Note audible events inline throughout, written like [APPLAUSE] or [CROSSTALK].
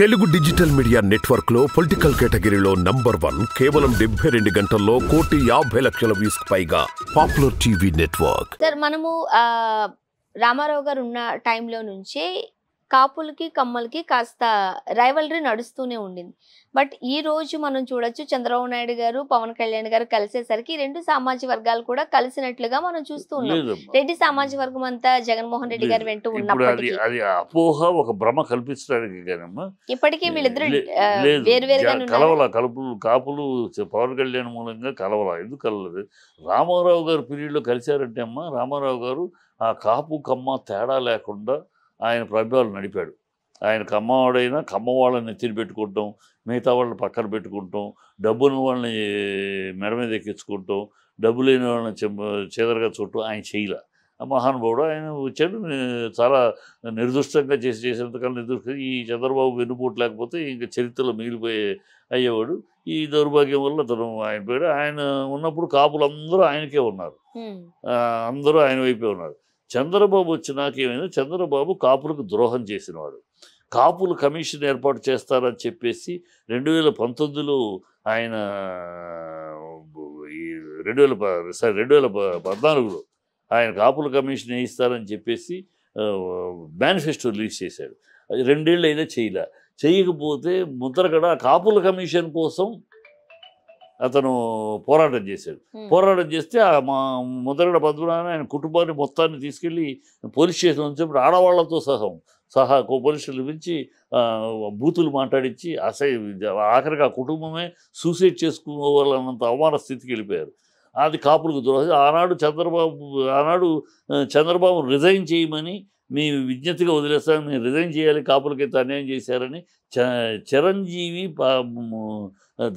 Telugu digital media network లో political కేటగిరీలో number one కేవలం డెబ్బై రెండు గంటల్లో కోటి యాభై లక్షల వ్యూస్ పైగా పాపులర్ టీవీ నెట్వర్క్ సార్ మనము రామారావు గారు ఉన్న టైంలో నుంచి కాపులకి కమ్మలకి కాస్త రైవలరీ నడుస్తూనే ఉండింది బట్ ఈ రోజు మనం చూడొచ్చు చంద్రబాబు నాయుడు గారు పవన్ కళ్యాణ్ గారు కలిసేసరికి రెండు సామాజిక వర్గాలు కూడా కలిసినట్లుగా మనం చూస్తూ ఉన్నాం రెడ్డి సామాజిక వర్గం అంతా జగన్మోహన్ రెడ్డి గారు వెంటూ ఉన్నప్పటికీ అది అపోహ ఒక ఇప్పటికీ వీళ్ళిద్దరు కలవల కలుపులు కాపులు పవన్ కళ్యాణ్ మూలంగా కలవల ఎందుకు కలవలేదు రామారావు గారు లో కలిసారంటే అమ్మా రామారావు గారు ఆ కాపు కమ్మ తేడా లేకుండా ఆయన ప్రభావాలు నడిపాడు ఆయన కమ్మవాడైనా కమ్మ వాళ్ళని ఎత్తిని పెట్టుకుంటాం మిగతా వాళ్ళని పక్కన పెట్టుకుంటాం డబ్బును వాళ్ళని మెడ మీద ఎక్కించుకుంటాం డబ్బు లేని వాళ్ళని చెదరగా చుట్టూ ఆయన చేయలే మహానుభావుడు ఆయన వచ్చాడు చాలా నిర్దుష్టంగా చేసి చేసేంతకాలం నిర్దుష్ట ఈ చంద్రబాబు వెన్నుపోటు లేకపోతే ఇంకా చరిత్రలో మిగిలిపోయే అయ్యేవాడు ఈ దౌర్భాగ్యం వల్ల అతను ఆయన పోయాడు ఆయన ఉన్నప్పుడు కాపులు అందరూ ఆయనకే ఉన్నారు అందరూ ఆయన వైపే ఉన్నారు చంద్రబాబు వచ్చినాక ఏమైనా చంద్రబాబు కాపులకు ద్రోహం చేసినవాడు కాపులు కమిషన్ ఏర్పాటు చేస్తారని చెప్పేసి రెండు వేల పంతొమ్మిదిలో ఆయన రెండు వేల సారీ రెండు వేల పద్నాలుగులో ఆయన కాపుల కమిషన్ వేయిస్తారని చెప్పేసి మేనిఫెస్టో రిలీజ్ చేశాడు రెండేళ్ళు అయినా చేయలే చేయకపోతే ముద్రగడ కాపుల కమిషన్ కోసం అతను పోరాటం చేశాడు పోరాటం చేస్తే మా ముద్రగడ పద్మనారాయణ ఆయన కుటుంబాన్ని మొత్తాన్ని తీసుకెళ్ళి పోలీస్ స్టేషన్ వచ్చినప్పుడు ఆడవాళ్లతో సహా సహా పోలీసులు పిలిచి బూతులు మాట్లాడించి అసహ్య ఆఖరికి ఆ కుటుంబమే సూసైడ్ చేసుకోవాలన్నంత అవమాన స్థితికి వెళ్ళిపోయారు అది కాపులకు దూరం ఆనాడు చంద్రబాబు ఆనాడు చంద్రబాబు రిజైన్ చేయమని మీ విజ్ఞతగా వదిలేస్తాను మేము రిజైన్ చేయాలి కాపులకైతే అన్యాయం చేశారని చ చిరంజీవి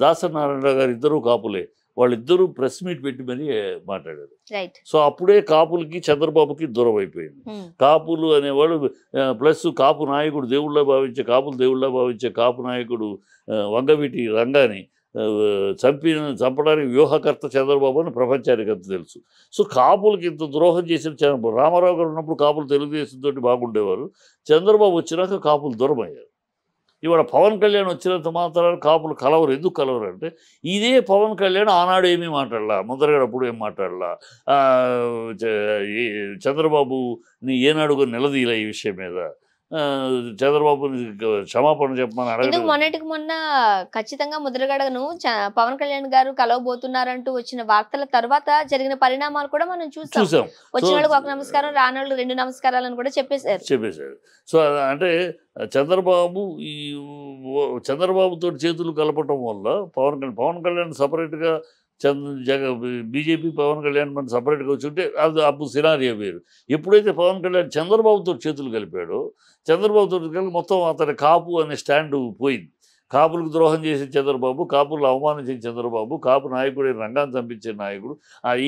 దాసనారాయణరావు గారు ఇద్దరు కాపులే వాళ్ళిద్దరూ ప్రెస్ మీట్ పెట్టి మరీ మాట్లాడారు సో అప్పుడే కాపులకి చంద్రబాబుకి దూరం అయిపోయింది కాపులు అనేవాడు ప్లస్ కాపు నాయకుడు దేవుళ్ళ భావించే కాపులు దేవుళ్ళ భావించే కాపు నాయకుడు వంగవీటి రంగాని చంపిన చంపడానికి వ్యూహకర్త చంద్రబాబు అని ప్రపంచానికి అంత తెలుసు సో కాపులకి ఇంత ద్రోహం చేసిన చంద్రబాబు రామారావు గారు ఉన్నప్పుడు కాపులు తెలుగుదేశంతో బాగుండేవారు చంద్రబాబు వచ్చినాక కాపులు దూరమయ్యారు ఇవాళ పవన్ కళ్యాణ్ వచ్చినంత మాత్రాలు కాపులు కలవరు ఎందుకు కలవరు అంటే ఇదే పవన్ కళ్యాణ్ ఆనాడు ఏమీ మాట్లాడలా ముద్రగడ అప్పుడు ఏం మాట్లాడలా చంద్రబాబుని ఏనాడుగా నిలదీలా ఈ విషయం మీద చంద్రబాబు క్షమాపణ చెప్పమని అడగదు మొన్నటికి మొన్న ఖచ్చితంగా ముద్రగడను పవన్ కళ్యాణ్ గారు కలవబోతున్నారంటూ వచ్చిన వార్తల తర్వాత జరిగిన పరిణామాలు కూడా మనం చూసాం వచ్చిన వాళ్ళకి ఒక నమస్కారం రాని వాళ్ళు రెండు నమస్కారాలను కూడా చెప్పేశారు చెప్పేశారు సో అంటే చంద్రబాబు ఈ చంద్రబాబుతో చేతులు కలపటం వల్ల పవన్ కళ్యాణ్ పవన్ కళ్యాణ్ సపరేట్గా చంద్ర జగ బీజేపీ పవన్ కళ్యాణ్ మన సపరేట్గా వచ్చుంటే అది అప్పుడు సినారియో వేరు ఎప్పుడైతే పవన్ కళ్యాణ్ చంద్రబాబుతో చేతులు కలిపాడో చంద్రబాబుతో కలిపి మొత్తం అతని కాపు అనే స్టాండ్ పోయింది కాపులకు ద్రోహం చేసిన చంద్రబాబు కాపులు అవమానించిన చంద్రబాబు కాపు నాయకుడైన రంగాన్ని చంపించిన నాయకుడు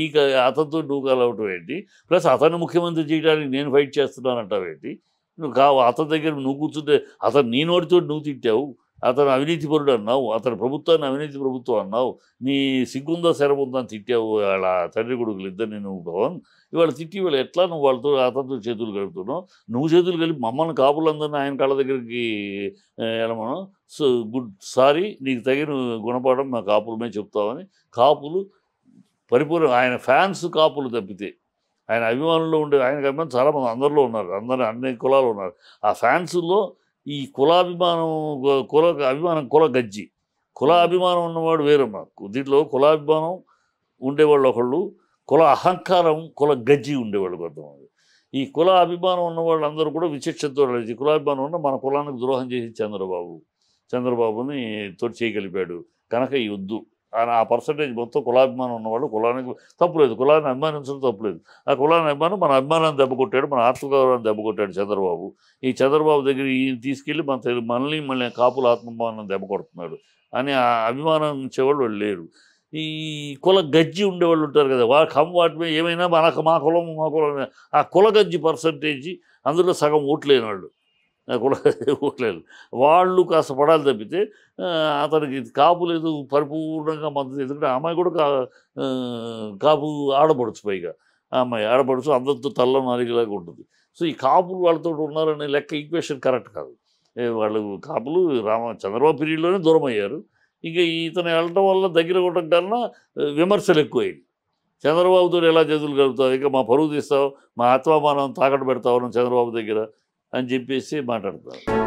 ఈ అతనితో డూకాలు అవటం ఏంటి ప్లస్ అతన్ని ముఖ్యమంత్రి చేయడానికి నేను ఫైట్ చేస్తున్నానంటావేంటి నువ్వు కావు అతని దగ్గర నువ్వు కూర్చుంటే అతను నీ నోటితో నువ్వు తిట్టావు అతను అవినీతి పరుడు అన్నావు అతని ప్రభుత్వాన్ని అవినీతి ప్రభుత్వం అన్నావు నీ సిగ్గుందా అని తిట్టావు వాళ్ళ తండ్రి కొడుకులు ఇద్దరు నేను భవన్ ఇవాళ తిట్టి వీళ్ళు ఎట్లా నువ్వు వాళ్ళతో అతనితో చేతులు కలుపుతున్నావు నువ్వు చేతులు కలిపి మమ్మల్ని కాపులందరినీ ఆయన కాళ్ళ దగ్గరికి వెళ్ళమనం సో గుడ్ సారీ నీకు తగిన గుణపాఠం మా కాపులమే చెప్తామని కాపులు పరిపూర్ణ ఆయన ఫ్యాన్స్ కాపులు తప్పితే ఆయన అభిమానుల్లో ఉండే ఆయన అభిమానులు చాలామంది అందరిలో ఉన్నారు అందరూ అన్ని కులాలు ఉన్నారు ఆ ఫ్యాన్స్లో ఈ కులాభిమానం కుల అభిమానం కుల గజ్జి కుల అభిమానం ఉన్నవాడు వేరమ్మా దీంట్లో కులాభిమానం ఉండేవాళ్ళు ఒకళ్ళు కుల అహంకారం కుల గజ్జి ఉండేవాళ్ళు కొంతమంది ఈ కుల అభిమానం ఉన్న వాళ్ళందరూ కూడా విచక్షణతో ఈ కులాభిమానం ఉన్న మన కులానికి ద్రోహం చేసి చంద్రబాబు చంద్రబాబుని తోడు చేయగలిపాడు కనుక ఈ వద్దు ఆ పర్సంటేజ్ మొత్తం కులాభిమానం ఉన్నవాళ్ళు కులానికి తప్పులేదు కులాన్ని అభిమానించడం తప్పులేదు ఆ కులాన్ని అభిమానం మన అభిమానాన్ని దెబ్బకొట్టాడు మన ఆత్మగౌరవాన్ని దెబ్బకొట్టాడు చంద్రబాబు ఈ చంద్రబాబు దగ్గర ఈయన తీసుకెళ్ళి మన తెలుగు మనల్ని మళ్ళీ కాపుల ఆత్మభావాన్ని దెబ్బకొడుతున్నాడు అని ఆ అభిమానం ఇచ్చేవాళ్ళు లేరు ఈ కుల గజ్జి ఉండేవాళ్ళు ఉంటారు కదా వాళ్ళ కమ్ వాటి మీద ఏమైనా మనకు మా కులం మా కులం ఆ కుల గజ్జి పర్సంటేజ్ అందులో సగం ఓట్లేని వాళ్ళు కూడా [LAUGHS] వాళ్ళు కాస్త పడాలి తప్పితే అతనికి కాపు లేదు పరిపూర్ణంగా మద్దతు ఎందుకంటే అమ్మాయి కూడా కా కాపు ఆడపడచ్చు పైగా అమ్మాయి ఆడపడచ్చు అందరితో తల్ల నరిగిలాగా ఉంటుంది సో ఈ కాపులు వాళ్ళతో ఉన్నారనే లెక్క ఈక్వేషన్ కరెక్ట్ కాదు వాళ్ళు కాపులు రామ చంద్రబాబు పీరియడ్లోనే దూరం అయ్యారు ఇంకా ఇతను వెళ్ళటం వల్ల దగ్గర ఉండటం కన్నా విమర్శలు ఎక్కువయ్యాయి చంద్రబాబుతో ఎలా చేతులు కలుగుతావు ఇంకా మా పరువు తీస్తావు మా ఆత్మామానం తాకట్టు పెడతావు చంద్రబాబు దగ్గర అని చెప్పేసి మాట్లాడతారు